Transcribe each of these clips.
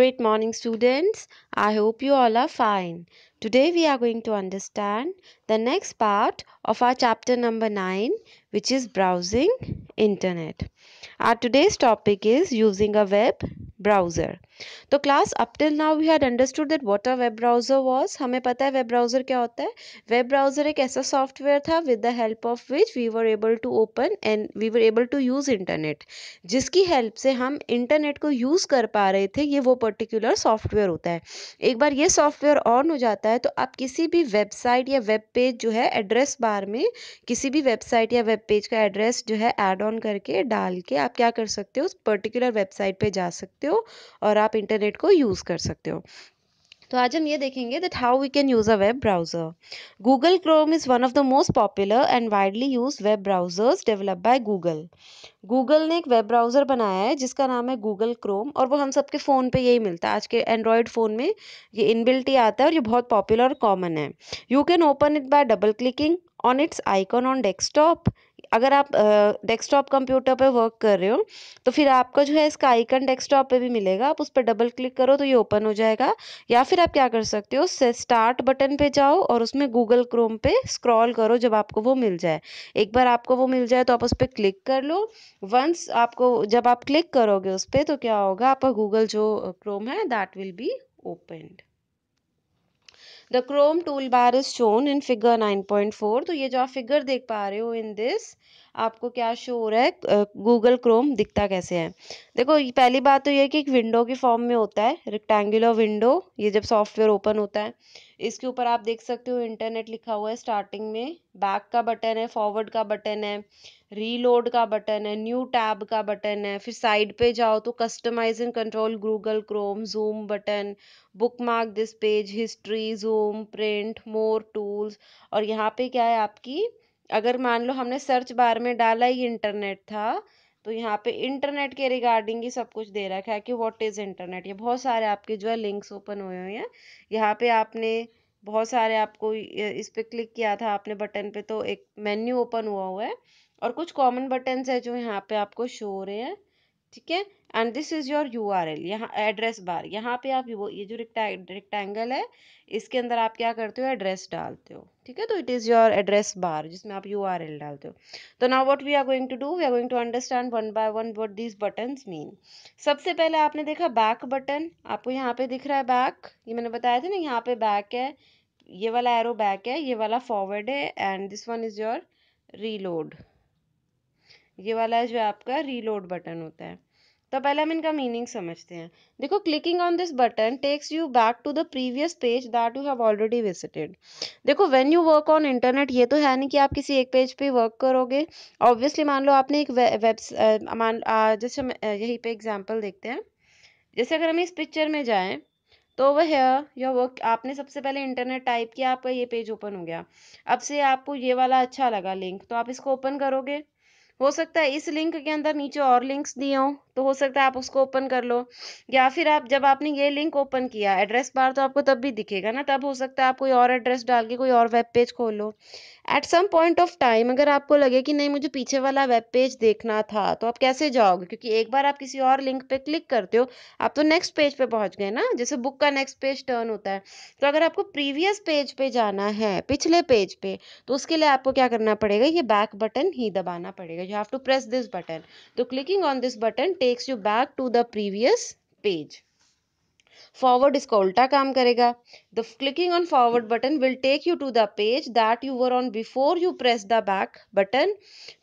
Great morning students. I hope you all are fine. Today we are going to understand the next part of our chapter number 9 which is browsing internet. Our today's topic is using a web browser. तो class up till now we had understood that what a web browser was हमें पता है web browser क्या होता है web browser एक ऐसा software था with the help of which we were able to open and we were able to use internet जिसकी हेल्प से हम इंटरनेट को यूज कर पा रहे थे ये वो पर्टिकुलर सॉफ्टवेयर होता है एक बार ये सॉफ्टवेयर ऑन हो जाता है है तो आप किसी भी वेबसाइट या वेब पेज जो है एड्रेस बार में किसी भी वेबसाइट या वेब पेज का एड्रेस जो है ऐड ऑन करके डाल के आप क्या कर सकते हो उस पर्टिकुलर वेबसाइट पे जा सकते हो और आप इंटरनेट को यूज़ कर सकते हो तो आज हम ये देखेंगे that how we can use a web browser Google Chrome is one of the most popular and widely use web browsers develop by Google Google ने एक वेब ब्राउज़र बनाया है जिसका नाम है गूगल क्रोम और वो हम सबके फ़ोन पे यही मिलता है आज के एंड्रॉयड फ़ोन में ये इनबिल्ट ही आता है और ये बहुत पॉपुलर और कॉमन है you can open it by double clicking on its icon on desktop अगर आप डेस्कटॉप कंप्यूटर पर वर्क कर रहे हो तो फिर आपका जो है इसका आइकन डेस्कटॉप पे भी मिलेगा आप उस पर डबल क्लिक करो तो ये ओपन हो जाएगा या फिर आप क्या कर सकते हो स्टार्ट बटन पे जाओ और उसमें गूगल क्रोम पे स्क्रॉल करो जब आपको वो मिल जाए एक बार आपको वो मिल जाए तो आप उस पर क्लिक कर लो वंस आपको जब आप क्लिक करोगे उस पर तो क्या होगा आपका गूगल जो क्रोम है that will be opened the Chrome tool bar is shown in figure 9.4 तो ये जो आप फिगर देख पा रहे हो इन दिस आपको क्या शो हो रहा है गूगल क्रोम दिखता कैसे है देखो पहली बात तो ये कि एक विंडो के फॉर्म में होता है रेक्टेंगुलर विंडो ये जब सॉफ्टवेयर ओपन होता है इसके ऊपर आप देख सकते हो इंटरनेट लिखा हुआ है स्टार्टिंग में बैक का बटन है फॉरवर्ड का बटन है रीलोड का बटन है न्यू टैब का बटन है फिर साइड पे जाओ तो customize and control Google Chrome zoom button bookmark this page history zoom print more tools और यहाँ पे क्या है आपकी अगर मान लो हमने सर्च बार में डाला ही इंटरनेट था तो यहाँ पे इंटरनेट के रिगार्डिंग ही सब कुछ दे रखा है कि व्हाट इज़ इंटरनेट ये बहुत सारे आपके जो है लिंक्स ओपन हुए हुए हैं यहाँ पे आपने बहुत सारे आपको इस पर क्लिक किया था आपने बटन पे तो एक मेन्यू ओपन हुआ हुआ है और कुछ कॉमन बटन्स है जो यहाँ पे आपको शो हो रहे हैं ठीक है and this is your U R L यहाँ एड्रेस बार यहाँ पे आप वो ये जो रेक्टेंगल है इसके अंदर आप क्या करते हो एड्रेस डालते हो ठीक है तो it is your address bar जिसमें आप यू आर एल डालते हो तो now what we are going to do we are going to understand one by one what these button mean सबसे पहले आपने देखा बैक बटन आपको यहाँ पे दिख रहा है बैक ये मैंने बताया था ना यहाँ पे बैक है ये वाला एरो बैक है ये वाला फॉरवर्ड है and this one is your reload ये वाला जो आपका रीलोड बटन होता है तो पहले हम इनका मीनिंग समझते हैं देखो clicking on this button takes you back to the previous page that you have already visited देखो when you work on internet ये तो है नहीं कि आप किसी एक पेज पे वर्क करोगे ऑब्वियसली मान लो आपने एक वेब मान जैसे यही पे एग्जाम्पल देखते हैं जैसे अगर हम इस पिक्चर में जाएँ तो वह है योर वर्क आपने सबसे पहले इंटरनेट टाइप किया आपका ये पेज ओपन हो गया अब से आपको ये वाला अच्छा लगा लिंक तो आप इसको ओपन करोगे हो सकता है इस लिंक के अंदर नीचे और लिंक्स दिए हों तो हो सकता है आप उसको ओपन कर लो या फिर आप जब आपने ये लिंक ओपन किया एड्रेस बार तो आपको तब भी दिखेगा ना तब हो सकता है आप कोई और एड्रेस डाल के कोई और वेब पेज खोल लो at some point of time अगर आपको लगे कि नहीं मुझे पीछे वाला वेब पेज देखना था तो आप कैसे जाओगे क्योंकि एक बार आप किसी और लिंक पे क्लिक करते हो आप तो नेक्स्ट पेज पे पहुंच गए ना जैसे बुक का नेक्स्ट पेज टर्न होता है तो अगर आपको प्रीवियस पेज पे जाना है पिछले पेज पे तो उसके लिए आपको क्या करना पड़ेगा ये बैक बटन ही दबाना पड़ेगा you have to press this button तो clicking on this button takes you back to the previous page forward इसका उल्टा काम करेगा the clicking on forward button will take you to the page that you were on before you press the back button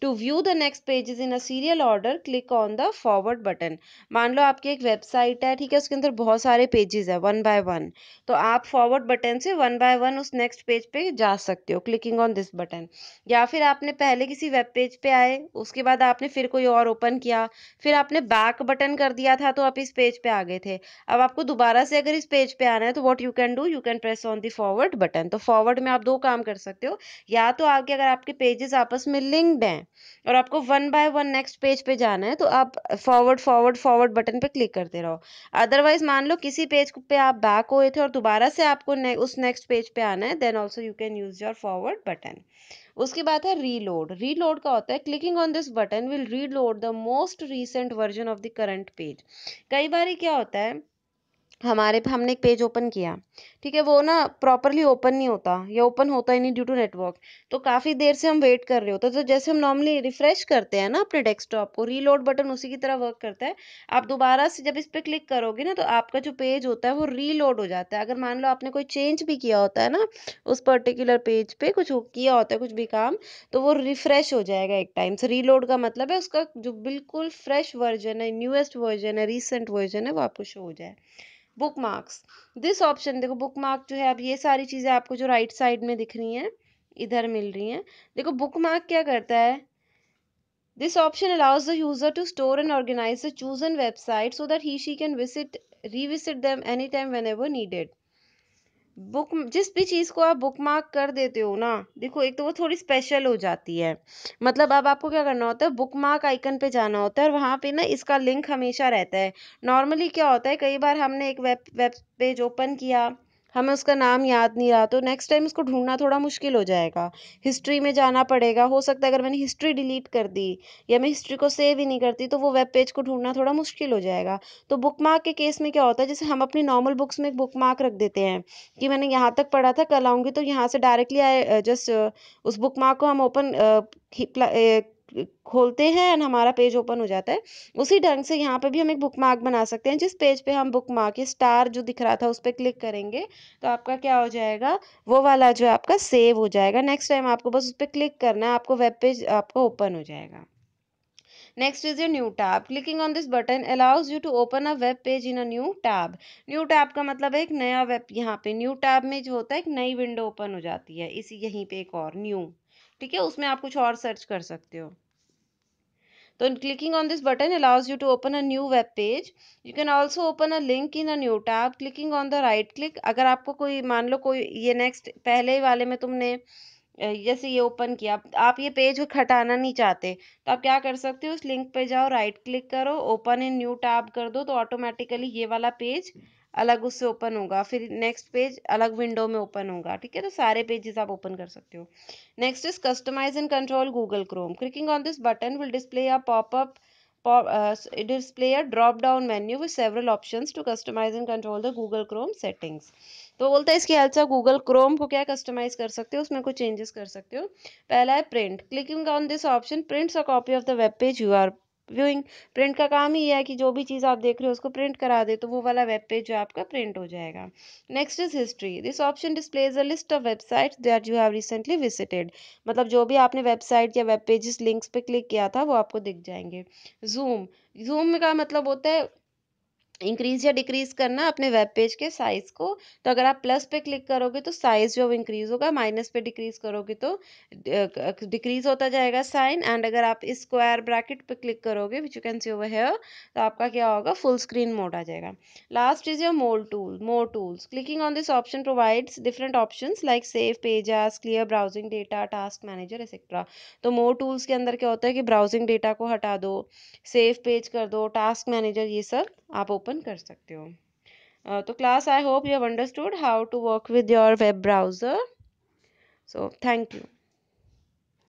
to view the next pages in a serial order click on the forward button मान लो आपकी एक website है ठीक है उसके अंदर बहुत सारे पेजेस है वन बाय वन तो आप फॉरवर्ड बटन से वन बाय वन उस नेक्स्ट पेज पे जा सकते हो क्लिकिंग ऑन दिस बटन या फिर आपने पहले किसी वेब पेज पे आए उसके बाद आपने फिर कोई और ओपन किया फिर आपने बैक बटन कर दिया था तो आप इस पेज पे आ गए थे अब आपको दोबारा से अगर इस पेज पे आना है तो what you can do you can press on the forward button तो फॉरवर्ड में आप दो काम कर सकते हो या तो आगे अगर आपके पेजेस आपस में लिंक्ड हैं और आपको one by one next page पे जाना है तो आप फॉरवर्ड फॉरवर्ड फॉरवर्ड बटन पे क्लिक करते रहो अदरवाइज मान लो किसी पेज पे आप बैक हुए थे और दोबारा से आपको ने, उस नेक्स्ट पेज पे आना है then also you can use your forward button उसके बाद है रीलोड रीलोड का होता है clicking on this button will reload the most recent version of the current page कई बार क्या होता है हमारे हमने एक पेज ओपन किया ठीक है वो ना प्रॉपरली ओपन नहीं होता या ओपन होता ही नहीं ड्यू टू नेटवर्क तो काफ़ी देर से हम वेट कर रहे होते तो जैसे हम नॉर्मली रिफ्रेश करते हैं ना अपने डेस्कटॉप को रीलोड बटन उसी की तरह वर्क करता है आप दोबारा से जब इस पर क्लिक करोगे ना तो आपका जो पेज होता है वो रीलोड हो जाता है अगर मान लो आपने कोई चेंज भी किया होता है ना उस पर्टिकुलर पेज पे कुछ किया होता है कुछ भी काम तो वो रिफ्रेश हो जाएगा एक टाइम से रीलोड का मतलब है उसका जो बिल्कुल फ्रेश वर्जन है न्यूएस्ट वर्जन है रिसेंट वर्जन है वो आपको शो हो जाए बुक मार्क्स दिस ऑप्शन देखो बुक मार्क जो है अब ये सारी चीज़ें आपको जो राइट right साइड में दिख रही हैं इधर मिल रही हैं देखो बुक मार्क क्या करता है this option allows the user to store and organize the chosen website so that he she can visit revisit them any time whenever needed book जिस भी चीज़ को आप बुक मार्क कर देते हो ना देखो एक तो वो थोड़ी स्पेशल हो जाती है मतलब अब आपको क्या करना होता है बुक मार्क आइकन पे जाना होता है और वहाँ पे ना इसका लिंक हमेशा रहता है नॉर्मली क्या होता है कई बार हमने एक वेब वेब पेज ओपन किया हमें उसका नाम याद नहीं रहा तो नेक्स्ट टाइम इसको ढूंढना थोड़ा मुश्किल हो जाएगा हिस्ट्री में जाना पड़ेगा हो सकता है अगर मैंने हिस्ट्री डिलीट कर दी या मैं हिस्ट्री को सेव ही नहीं करती तो वो वेब पेज को ढूंढना थोड़ा मुश्किल हो जाएगा तो बुक मार्क के केस में क्या होता है जैसे हम अपनी नॉर्मल बुक्स में एक बुक मार्क रख देते हैं कि मैंने यहाँ तक पढ़ा था कल आऊँगी तो यहाँ से डायरेक्टली आए जस्ट उस बुक मार्क को हम ओपन खोलते हैं एंड हमारा पेज ओपन हो जाता है उसी ढंग से यहाँ पे भी हम एक बुक मार्क बना सकते हैं जिस पेज पे हम बुक मार्क स्टार जो दिख रहा था उस पर क्लिक करेंगे तो आपका क्या हो जाएगा वो वाला जो है आपका सेव हो जाएगा नेक्स्ट टाइम आपको बस उस पर क्लिक करना है आपको वेब पेज आपका ओपन हो जाएगा next is your new tab clicking on this button allows you to open a web page in a new tab new tab का मतलब है एक नया वेब यहाँ पे न्यू टैब में जो होता है एक नई विंडो ओपन हो जाती है इसी यहीं पे एक और न्यू ठीक है उसमें आप कुछ और सर्च कर सकते हो तो clicking on this button allows you to open a new web page you can also open a link in a new tab clicking on the right click अगर आपको कोई मान लो कोई ये नेक्स्ट पहले ही वाले में तुमने जैसे ये ओपन किया आप ये पेज हटाना नहीं चाहते तो आप क्या कर सकते हो उस लिंक पे जाओ राइट क्लिक करो ओपन इन न्यू टैब कर दो तो ऑटोमेटिकली ये वाला पेज अलग उससे ओपन होगा फिर नेक्स्ट पेज अलग विंडो में ओपन होगा ठीक है तो सारे पेजेस आप ओपन कर सकते हो next is customize and control Google Chrome clicking on this button will display a popup display a drop down menu with several option to customize and control the Google Chrome settings तो बोलता है इसकी help से Google Chrome को क्या customise कर सकते हो उसमें कुछ चेंजेस कर सकते हो पहला है print clicking on this option prints a copy of the web page you are viewing print का काम ही है कि जो भी चीज़ आप देख रहे हो उसको प्रिंट करा दे तो वो वाला वेब पेज जो आपका प्रिंट हो जाएगा next is history this option displays a list of website that you have recently visited मतलब जो भी आपने वेबसाइट या वेब पेजेस लिंक्स पे क्लिक किया था वो आपको दिख जाएंगे जूम जूम का मतलब होता है इंक्रीज़ या डिक्रीज़ करना अपने वेब पेज के साइज़ को तो अगर आप प्लस पे क्लिक करोगे तो साइज़ जो इंक्रीज़ होगा माइनस पे डिक्रीज़ करोगे तो डिक्रीज़ होता जाएगा साइन एंड अगर आप स्क्वायर ब्रैकेट पे क्लिक करोगे which you can see over here तो आपका क्या होगा फुल स्क्रीन मोड आ जाएगा last is your more tool more tools clicking on this option provides different option like save pages clear browsing data task manager etcetera तो more tools के अंदर क्या होता है कि ब्राउजिंग डेटा को हटा दो सेव पेज कर दो टास्क मैनेजर ये सब आप ओपन ओपन कर सकते हो तो class I hope you have understood how to work with your web browser so thank you